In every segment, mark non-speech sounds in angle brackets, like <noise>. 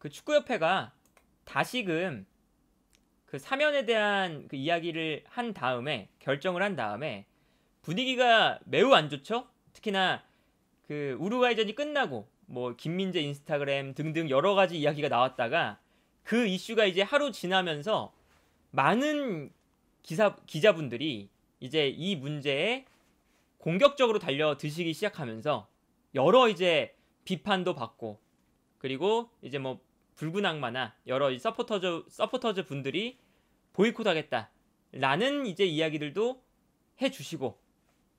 그 축구협회가 다시금 그 사면에 대한 그 이야기를 한 다음에 결정을 한 다음에 분위기가 매우 안 좋죠. 특히나 그 우루과이전이 끝나고 뭐 김민재 인스타그램 등등 여러 가지 이야기가 나왔다가 그 이슈가 이제 하루 지나면서 많은 기사 기자분들이 이제 이 문제에 공격적으로 달려드시기 시작하면서 여러 이제 비판도 받고 그리고 이제 뭐 붉은 악마나 여러 서포터즈 서포터즈 분들이 보이콧하겠다라는 이제 이야기들도 해주시고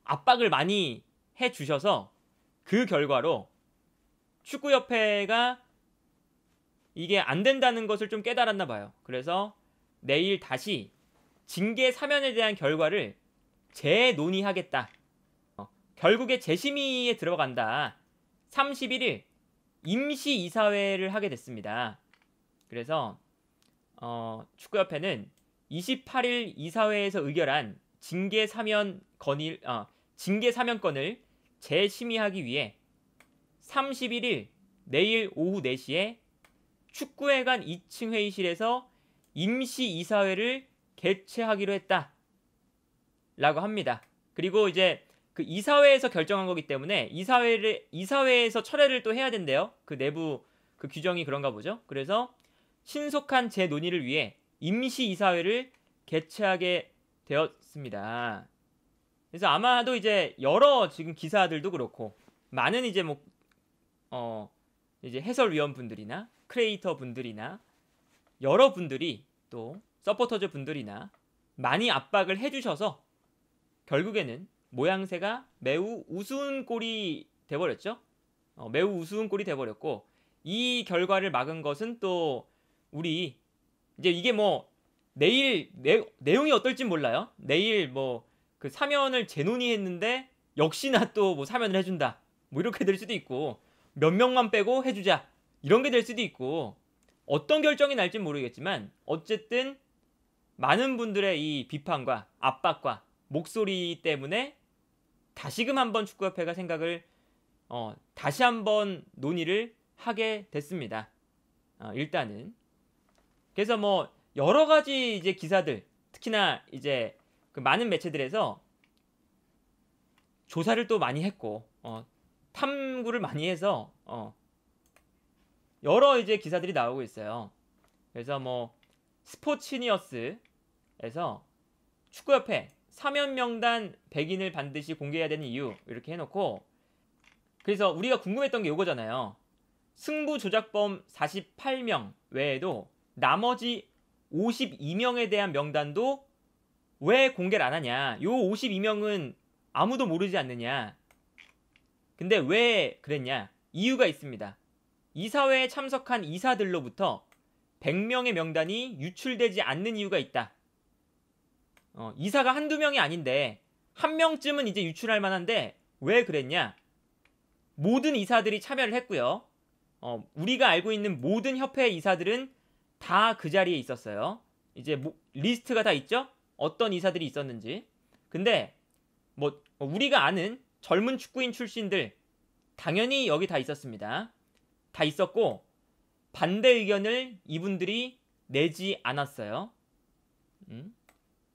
압박을 많이 해주셔서 그 결과로 축구협회가 이게 안 된다는 것을 좀 깨달았나 봐요. 그래서 내일 다시 징계 사면에 대한 결과를 재논의하겠다. 어, 결국에 재심의에 들어간다. 31일 임시 이사회를 하게 됐습니다. 그래서 어, 축구협회는 28일 이사회에서 의결한 징계 사면 건일 어, 징계 사면건을 재심의하기 위해 31일 내일 오후 4시에 축구회관 2층 회의실에서 임시 이사회를 개최하기로 했다. 라고 합니다. 그리고 이제 그 이사회에서 결정한 거기 때문에 이사회를 이사회에서 철회를 또 해야 된대요. 그 내부 그 규정이 그런가 보죠. 그래서 신속한 재논의를 위해 임시 이사회를 개최하게 되었습니다. 그래서 아마도 이제 여러 지금 기사들도 그렇고 많은 이제 뭐 어 이제 해설위원 분들이나 크리에이터 분들이나 여러 분들이 또 서포터즈 분들이나 많이 압박을 해주셔서 결국에는 모양새가 매우 우스운 꼴이 돼버렸죠. 어, 매우 우스운 꼴이 돼버렸고 이 결과를 막은 것은 또 우리 이제 이게 뭐 내일 내, 내용이 어떨진 몰라요. 내일 뭐 그 사면을 재논의했는데 역시나 또 뭐 사면을 해준다. 뭐 이렇게 될 수도 있고 몇 명만 빼고 해주자 이런 게 될 수도 있고 어떤 결정이 날진 모르겠지만 어쨌든 많은 분들의 이 비판과 압박과 목소리 때문에 다시금 한번 축구협회가 생각을 어, 다시 한번 논의를 하게 됐습니다. 어, 일단은 그래서 뭐 여러 가지 이제 기사들 특히나 이제 그 많은 매체들에서 조사를 또 많이 했고 어, 탐구를 많이 해서 어, 여러 이제 기사들이 나오고 있어요. 그래서 뭐 스포츠니어스에서 축구협회 사면 명단 100인을 반드시 공개해야 되는 이유 이렇게 해놓고 그래서 우리가 궁금했던 게 이거잖아요. 승부 조작범 48명 외에도 나머지 52명에 대한 명단도 왜 공개를 안 하냐? 요 52명은 아무도 모르지 않느냐? 근데 왜 그랬냐? 이유가 있습니다. 이사회에 참석한 이사들로부터 100명의 명단이 유출되지 않는 이유가 있다. 어, 이사가 한두 명이 아닌데 한 명쯤은 이제 유출할 만한데 왜 그랬냐? 모든 이사들이 참여를 했고요. 어, 우리가 알고 있는 모든 협회 이사들은 다 그 자리에 있었어요. 이제 뭐, 리스트가 다 있죠? 어떤 이사들이 있었는지. 근데 뭐 어, 우리가 아는 젊은 축구인 출신들 당연히 여기 다 있었습니다. 다 있었고 반대 의견을 이분들이 내지 않았어요. 음?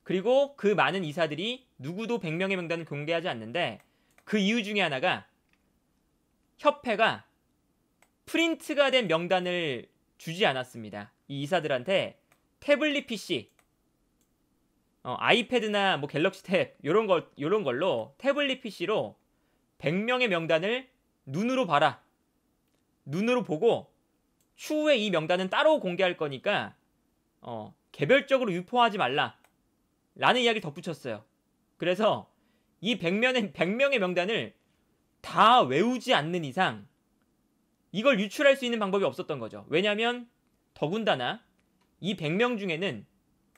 그리고 그 많은 이사들이 누구도 100명의 명단을 공개하지 않는데 그 이유 중에 하나가 협회가 프린트가 된 명단을 주지 않았습니다. 이 이사들한테 태블릿 PC, 어, 아이패드나 뭐 갤럭시 탭이런거 요런 걸로 태블릿 PC로 100명의 명단을 눈으로 봐라. 눈으로 보고 추후에 이 명단은 따로 공개할 거니까 어, 개별적으로 유포하지 말라. 라는 이야기를 덧붙였어요. 그래서 이 100명의, 100명의 명단을 다 외우지 않는 이상 이걸 유출할 수 있는 방법이 없었던 거죠. 왜냐하면 더군다나 이 100명 중에는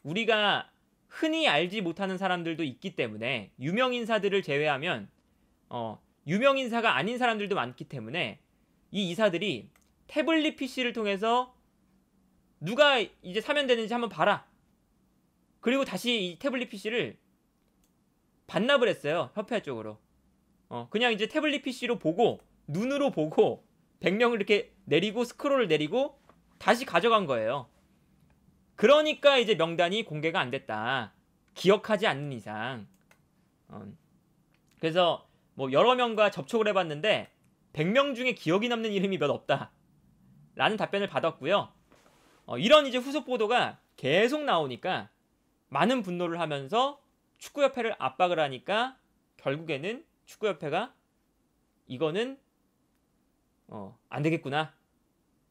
우리가 흔히 알지 못하는 사람들도 있기 때문에 유명 인사들을 제외하면 어, 유명 인사가 아닌 사람들도 많기 때문에 이 이사들이 태블릿 PC를 통해서 누가 이제 사면 되는지 한번 봐라 그리고 다시 이 태블릿 PC를 반납을 했어요. 협회 쪽으로. 어, 그냥 이제 태블릿 PC로 보고 눈으로 보고 1 0 0명을 이렇게 내리고 스크롤을 내리고 다시 가져간 거예요. 그러니까 이제 명단이 공개가 안 됐다. 기억하지 않는 이상. 어, 그래서 뭐 여러 명과 접촉을 해봤는데 100명 중에 기억이 남는 이름이 몇 없다. 라는 답변을 받았고요. 어, 이런 이제 후속 보도가 계속 나오니까 많은 분노를 하면서 축구협회를 압박을 하니까 결국에는 축구협회가 이거는 어, 안 되겠구나.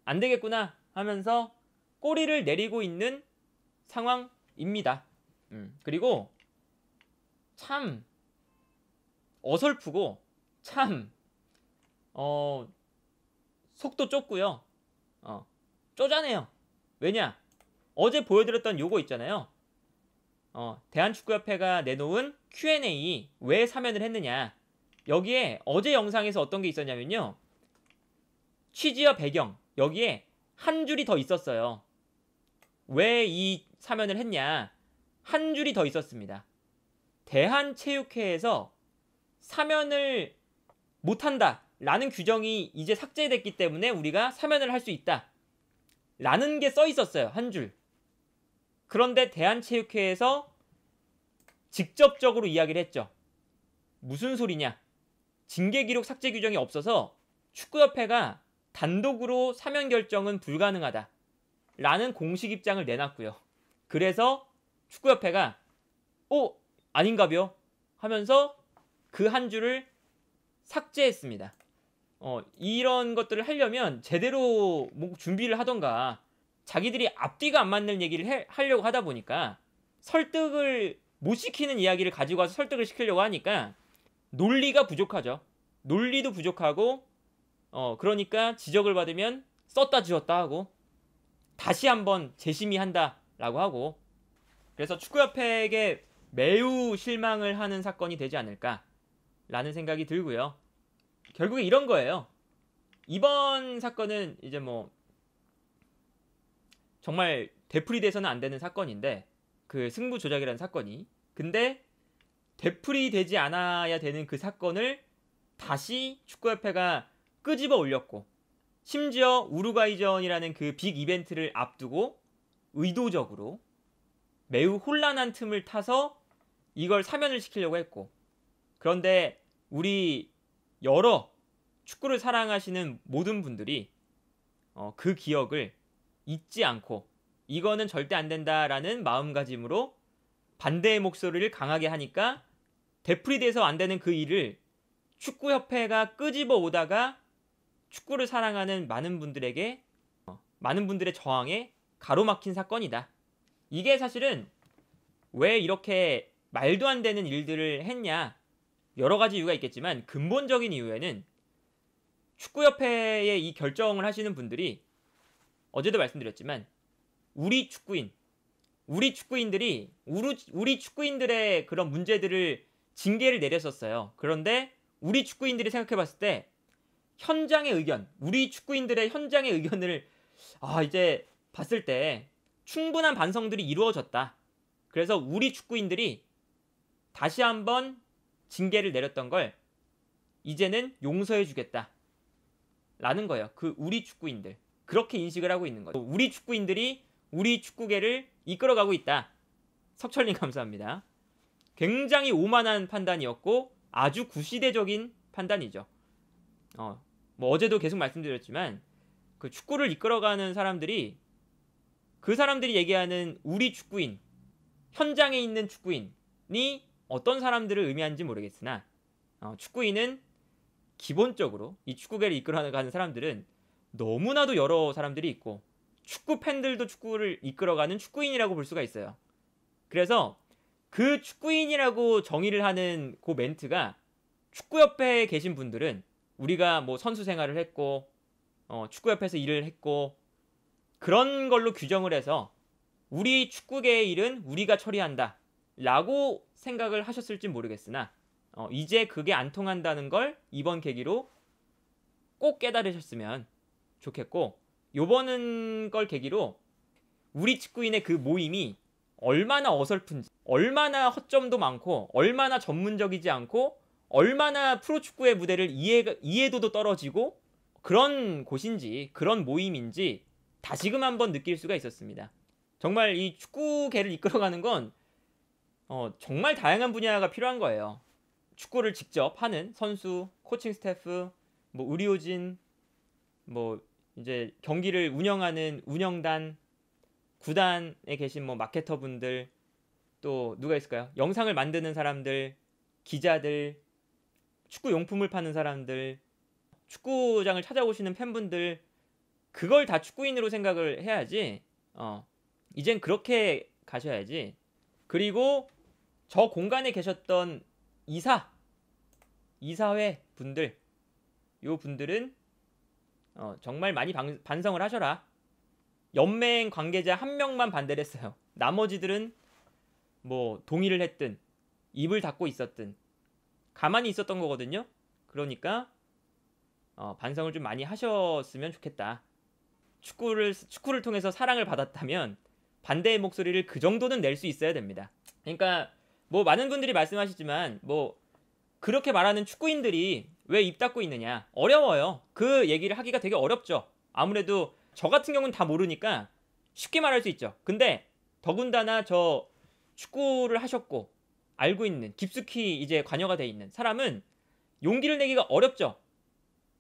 안 되겠구나 하면서 꼬리를 내리고 있는 상황입니다. 음. 그리고 참 어설프고 참 어, 속도 좁고요. 어, 쪼잔해요. 왜냐? 어제 보여드렸던 요거 있잖아요. 어, 대한축구협회가 내놓은 Q&A 왜 사면을 했느냐 여기에 어제 영상에서 어떤 게 있었냐면요 취지와 배경 여기에 한 줄이 더 있었어요 왜 이 사면을 했냐 한 줄이 더 있었습니다 대한체육회에서 사면을 못한다 라는 규정이 이제 삭제됐기 때문에 우리가 사면을 할 수 있다 라는 게 써 있었어요 한줄 그런데 대한체육회에서 직접적으로 이야기를 했죠. 무슨 소리냐? 징계 기록 삭제 규정이 없어서 축구협회가 단독으로 사면 결정은 불가능하다. 라는 공식 입장을 내놨고요. 그래서 축구협회가 어, 아닌가벼 하면서 그 한 줄을 삭제했습니다. 어, 이런 것들을 하려면 제대로 뭐 준비를 하던가 자기들이 앞뒤가 안 맞는 얘기를 해, 하려고 하다 보니까 설득을 못 시키는 이야기를 가지고 와서 설득을 시키려고 하니까 논리가 부족하죠. 논리도 부족하고 어 그러니까 지적을 받으면 썼다 지었다 하고 다시 한번 재심의한다라고 하고 그래서 축구협회에게 매우 실망을 하는 사건이 되지 않을까라는 생각이 들고요. 결국에 이런 거예요. 이번 사건은 이제 뭐 정말 되풀이돼서는 안 되는 사건인데 그 승부 조작이라는 사건이 근데 되풀이되지 않아야 되는 그 사건을 다시 축구협회가 끄집어 올렸고 심지어 우루과이전이라는 그 빅 이벤트를 앞두고 의도적으로 매우 혼란한 틈을 타서 이걸 사면을 시키려고 했고 그런데 우리 여러 축구를 사랑하시는 모든 분들이 어, 그 기억을 잊지 않고 이거는 절대 안 된다라는 마음가짐으로 반대의 목소리를 강하게 하니까 되풀이 돼서 안 되는 그 일을 축구협회가 끄집어 오다가 축구를 사랑하는 많은 분들에게 어, 많은 분들의 저항에 가로막힌 사건이다. 이게 사실은 왜 이렇게 말도 안 되는 일들을 했냐 여러 가지 이유가 있겠지만 근본적인 이유에는 축구협회의 이 결정을 하시는 분들이 어제도 말씀드렸지만 우리 축구인 우리 축구인들이 우리, 우리 축구인들의 그런 문제들을 징계를 내렸었어요. 그런데 우리 축구인들이 생각해봤을 때 현장의 의견, 우리 축구인들의 현장의 의견을 아 이제 봤을 때 충분한 반성들이 이루어졌다. 그래서 우리 축구인들이 다시 한번 징계를 내렸던 걸 이제는 용서해주겠다. 라는 거예요. 그 우리 축구인들. 그렇게 인식을 하고 있는 거죠. 우리 축구인들이 우리 축구계를 이끌어가고 있다. 석철님 감사합니다. 굉장히 오만한 판단이었고 아주 구시대적인 판단이죠. 어, 뭐 어제도 계속 말씀드렸지만 그 축구를 이끌어가는 사람들이 그 사람들이 얘기하는 우리 축구인 현장에 있는 축구인이 어떤 사람들을 의미하는지 모르겠으나 어, 축구인은 기본적으로 이 축구계를 이끌어가는 사람들은 너무나도 여러 사람들이 있고 축구 팬들도 축구를 이끌어가는 축구인이라고 볼 수가 있어요. 그래서 그 축구인이라고 정의를 하는 그 멘트가 축구협회에 계신 분들은 우리가 뭐 선수 생활을 했고 어, 축구협회에서 일을 했고 그런 걸로 규정을 해서 우리 축구계의 일은 우리가 처리한다 라고 생각을 하셨을지 모르겠으나 어, 이제 그게 안 통한다는 걸 이번 계기로 꼭 깨달으셨으면 좋겠고 요번은 걸 계기로 우리 축구인의 그 모임이 얼마나 어설픈지 얼마나 허점도 많고 얼마나 전문적이지 않고 얼마나 프로축구의 무대를 이해, 이해도도 떨어지고 그런 곳인지 그런 모임인지 다시금 한번 느낄 수가 있었습니다. 정말 이 축구계를 이끌어가는 건 어, 정말 다양한 분야가 필요한 거예요. 축구를 직접 하는 선수, 코칭 스태프, 뭐 의료진, 뭐 이제 경기를 운영하는 운영단 구단에 계신 뭐 마케터 분들 또 누가 있을까요? 영상을 만드는 사람들, 기자들, 축구 용품을 파는 사람들, 축구장을 찾아오시는 팬분들 그걸 다 축구인으로 생각을 해야지. 어. 이젠 그렇게 가셔야지. 그리고 저 공간에 계셨던 이사 이사회 분들 요 분들은 어, 정말 많이 방, 반성을 하셔라. 연맹 관계자 한 명만 반대를 했어요. 나머지들은 뭐 동의를 했든 입을 닫고 있었든 가만히 있었던 거거든요. 그러니까 어, 반성을 좀 많이 하셨으면 좋겠다. 축구를 축구를 통해서 사랑을 받았다면 반대의 목소리를 그 정도는 낼 수 있어야 됩니다. 그러니까 뭐 많은 분들이 말씀하시지만 뭐 그렇게 말하는 축구인들이 왜입 닫고 있느냐 어려워요 그 얘기를 하기가 되게 어렵죠 아무래도 저 같은 경우는 다 모르니까 쉽게 말할 수 있죠 근데 더군다나 저 축구를 하셨고 알고 있는 깊숙이 이제 관여가 돼 있는 사람은 용기를 내기가 어렵죠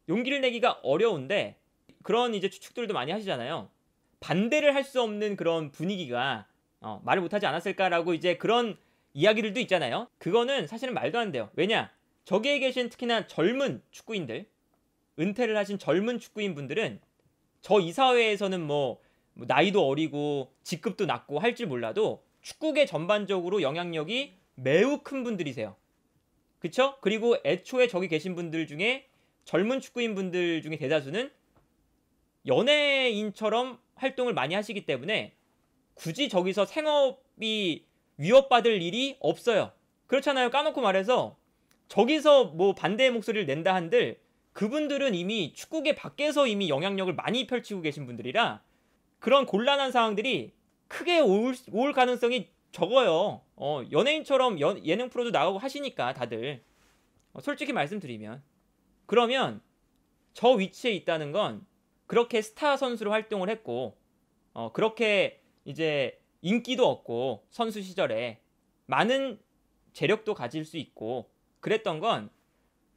용기를 내기가 어려운데 그런 이제 추측들도 많이 하시잖아요 반대를 할 수 없는 그런 분위기가 어, 말을 못하지 않았을까라고 이제 그런 이야기들도 있잖아요. 그거는 사실은 말도 안 돼요. 왜냐? 저기에 계신 특히나 젊은 축구인들, 은퇴를 하신 젊은 축구인 분들은 저 이사회에서는 뭐, 뭐 나이도 어리고 직급도 낮고 할 줄 몰라도 축구계 전반적으로 영향력이 매우 큰 분들이세요. 그쵸? 그리고 애초에 저기 계신 분들 중에 젊은 축구인 분들 중에 대다수는 연예인처럼 활동을 많이 하시기 때문에 굳이 저기서 생업이 위협받을 일이 없어요. 그렇잖아요. 까놓고 말해서 저기서 뭐 반대의 목소리를 낸다 한들 그분들은 이미 축구계 밖에서 이미 영향력을 많이 펼치고 계신 분들이라 그런 곤란한 상황들이 크게 올, 올 가능성이 적어요. 어, 연예인처럼 연, 예능 프로도 나오고 하시니까 다들 어, 솔직히 말씀드리면 그러면 저 위치에 있다는 건 그렇게 스타 선수로 활동을 했고 어, 그렇게 이제 인기도 얻고 선수 시절에 많은 재력도 가질 수 있고 그랬던 건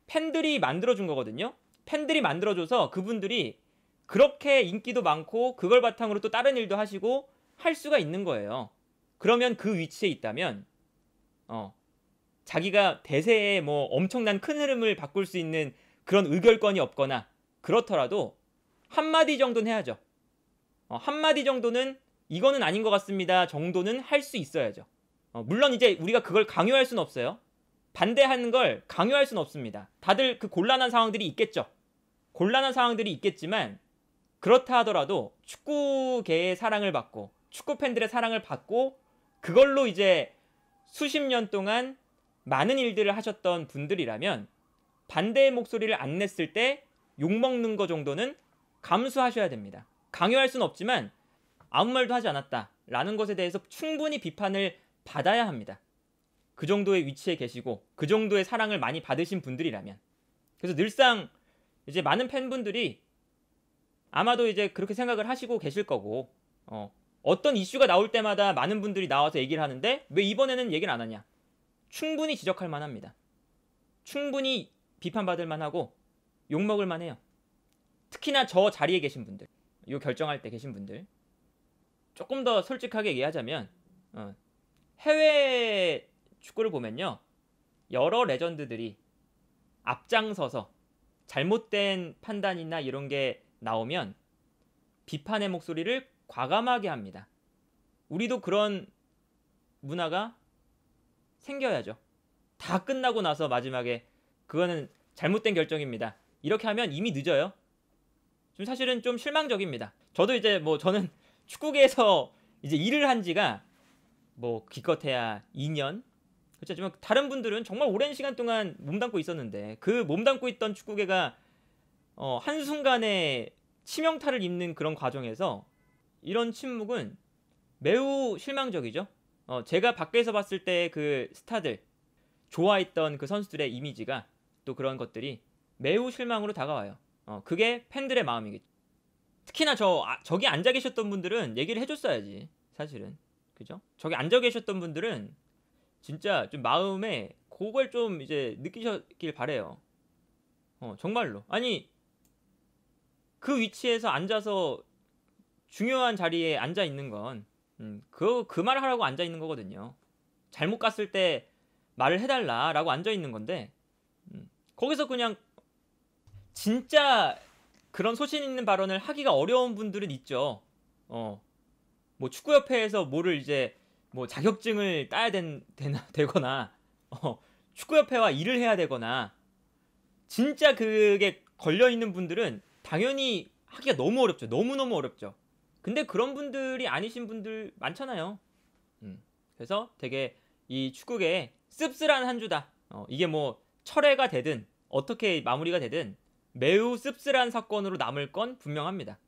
팬들이 만들어준 거거든요. 팬들이 만들어줘서 그분들이 그렇게 인기도 많고 그걸 바탕으로 또 다른 일도 하시고 할 수가 있는 거예요. 그러면 그 위치에 있다면 어 자기가 대세에뭐 엄청난 큰 흐름을 바꿀 수 있는 그런 의결권이 없거나 그렇더라도 한마디 정도는 해야죠. 어, 한마디 정도는 이거는 아닌 것 같습니다 정도는 할 수 있어야죠. 어, 물론 이제 우리가 그걸 강요할 수는 없어요. 반대하는 걸 강요할 수는 없습니다. 다들 그 곤란한 상황들이 있겠죠. 곤란한 상황들이 있겠지만 그렇다 하더라도 축구계의 사랑을 받고 축구 팬들의 사랑을 받고 그걸로 이제 수십 년 동안 많은 일들을 하셨던 분들이라면 반대의 목소리를 안 냈을 때 욕먹는 거 정도는 감수하셔야 됩니다. 강요할 수는 없지만 아무 말도 하지 않았다라는 것에 대해서 충분히 비판을 받아야 합니다. 그 정도의 위치에 계시고 그 정도의 사랑을 많이 받으신 분들이라면 그래서 늘상 이제 많은 팬분들이 아마도 이제 그렇게 생각을 하시고 계실 거고 어, 어떤 이슈가 나올 때마다 많은 분들이 나와서 얘기를 하는데 왜 이번에는 얘기를 안 하냐 충분히 지적할 만합니다 충분히 비판받을 만하고 욕먹을 만해요 특히나 저 자리에 계신 분들 이 결정할 때 계신 분들 조금 더 솔직하게 얘기하자면 어, 해외 축구를 보면요. 여러 레전드들이 앞장서서 잘못된 판단이나 이런 게 나오면 비판의 목소리를 과감하게 합니다. 우리도 그런 문화가 생겨야죠. 다 끝나고 나서 마지막에 그거는 잘못된 결정입니다. 이렇게 하면 이미 늦어요. 좀 사실은 좀 실망적입니다. 저도 이제 뭐 저는 축구계에서 이제 일을 한 지가 뭐 기껏해야 2년 어쨌지만 다른 분들은 정말 오랜 시간 동안 몸담고 있었는데 그 몸담고 있던 축구계가 어, 한순간에 치명타를 입는 그런 과정에서 이런 침묵은 매우 실망적이죠. 어, 제가 밖에서 봤을 때 그 스타들 좋아했던 그 선수들의 이미지가 또 그런 것들이 매우 실망으로 다가와요. 어, 그게 팬들의 마음이겠죠. 특히나 저 아, 저기 앉아 계셨던 분들은 얘기를 해줬어야지 사실은 그죠? 저기 앉아 계셨던 분들은 진짜 좀 마음에 그걸 좀 이제 느끼셨길 바래요. 어, 정말로. 아니 그 위치에서 앉아서 중요한 자리에 앉아 있는 건 음, 그, 그 말을 하라고 앉아 있는 거거든요. 잘못 갔을 때 말을 해달라라고 앉아 있는 건데 음, 거기서 그냥 진짜 그런 소신 있는 발언을 하기가 어려운 분들은 있죠. 어, 뭐 축구협회에서 뭐를 이제 뭐 자격증을 따야 된, 되나, <laughs> 되거나 어, 축구협회와 일을 해야 되거나 진짜 그게 걸려있는 분들은 당연히 하기가 너무 어렵죠. 너무너무 어렵죠. 근데 그런 분들이 아니신 분들 많잖아요. 음. 그래서 되게 이 축구계에 씁쓸한 한 주다. 어, 이게 뭐 철회가 되든 어떻게 마무리가 되든 매우 씁쓸한 사건으로 남을 건 분명합니다.